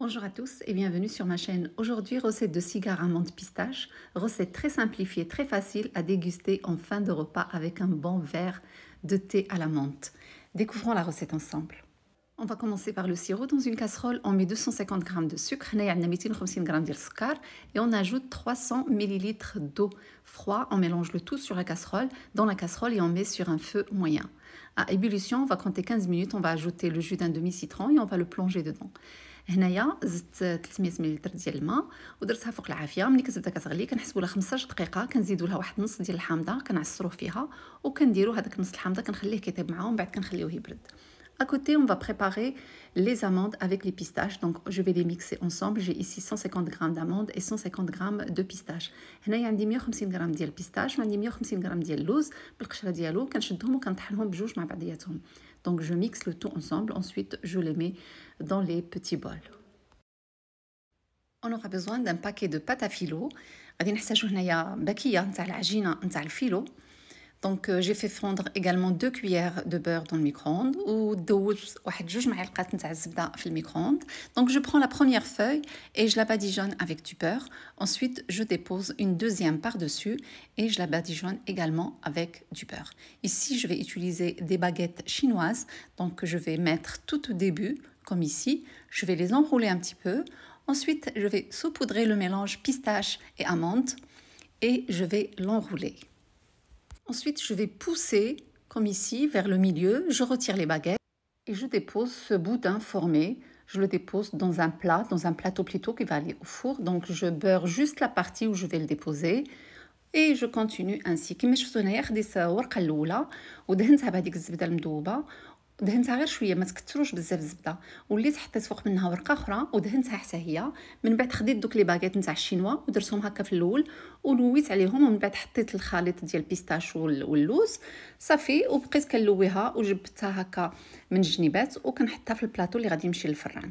Bonjour à tous et bienvenue sur ma chaîne. Aujourd'hui, recette de cigare menthe pistache, recette très simplifiée, très facile à déguster en fin de repas avec un bon verre de thé à la menthe. Découvrons la recette ensemble. On va commencer par le sirop. Dans une casserole, on met 250 g de sucre, et on ajoute 300 ml d'eau froide. On mélange le tout sur la casserole, dans la casserole, et on met sur un feu moyen. À ébullition, on va compter 15 minutes, on va ajouter le jus d'un demi-citron et on va le plonger dedans. هنايا زدت 300 ملل ديال الماء ودرتها فوق العافيه ملي كتبدا كتغلي كنحسبوا لها 15 دقيقه كنزيدوا لها واحد النص ديال الحامضه كنعصروه فيها وكنديروا هذاك النص الحامضه كنخليه كيطيب معاه بعد كنخليوه يبرد À côté, on va préparer les amandes avec les pistaches. Donc, je vais les mixer ensemble. J'ai ici 150 g d'amandes et 150 g de pistaches. هنا عندي 150 g ديال pistaches, وعندي 150 g ديال اللوز بالقشره ديالو كنشدهم وكنطحنهم بجوج مع بعضياتهم. Donc, je mixe le tout ensemble. Ensuite, je les mets dans les petits bols. On aura besoin d'un paquet de pâte à filo. غادي نحتاجو هنايا باكيه نتاع العجينه نتاع الفيلو. Donc euh, j'ai fait fondre également deux cuillères de beurre dans le micro-ondes ou micro-ondes. Donc je prends la première feuille et je la badigeonne avec du beurre. Ensuite, je dépose une deuxième par-dessus et je la badigeonne également avec du beurre. Ici, je vais utiliser des baguettes chinoises. Donc je vais mettre tout au début, comme ici, je vais les enrouler un petit peu. Ensuite, je vais saupoudrer le mélange pistache et amande et je vais l'enrouler. Ensuite, je vais pousser comme ici vers le milieu, je retire les baguettes et je dépose ce boudin formé. Je le dépose dans un plat, dans un plateau plutôt qui va aller au four. Donc je beurre juste la partie où je vais le déposer. Et je continue ainsi. دهنتها غير شويه ما تكثروش بزاف الزبده وليت حطيت فوق منها ورقه اخرى ودهنتها حتى هي من بعد خديت دوك لي باغيت نتاع الشينوا ودرتهم هكا في الاول ولويت عليهم ومن بعد حطيت الخليط ديال البيستاشو واللوز صافي وبقيت كنلويها وجبتها هكا من الجنيبات وكنحطها في البلاطو اللي غادي يمشي للفران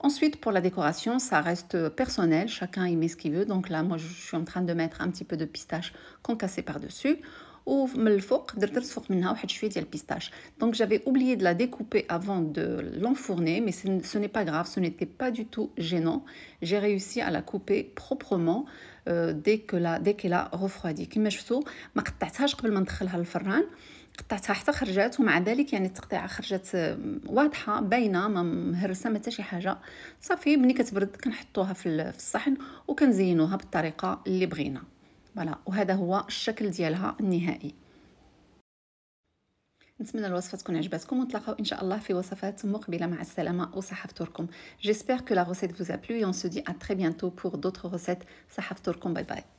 Ensuite, pour la décoration, ça reste personnel. Chacun y met ce qu'il veut. Donc là, moi, je suis en train de mettre un petit peu de pistache concassée par-dessus. ou الفوق oublié منها de la découper avant de l'enfourner mais ce n'est pas grave ce n'était pas du tout gênant j'ai réussi à la couper proprement euh, dès que la dès qu'elle a refroidi قطعتها حتى خرجات ومع ذلك يعني التقطيعه خرجت واضحه باينه ما مهرسه ما حتى شي حاجه صافي ملي كتبرد كنحطوها في الصحن وكنزينوها بالطريقه اللي بغينا فوالا وهذا هو الشكل ديالها النهائي نتمنى الوصفه تكون عجبتكم ونتلاقاو ان شاء الله في وصفات مقبله مع السلامه وصحه فطوركم جيسبيغ كو لا recette فوزا بلو و أون سو دي أ à بيانتو bientôt pour d'autres صحه فطوركم باي باي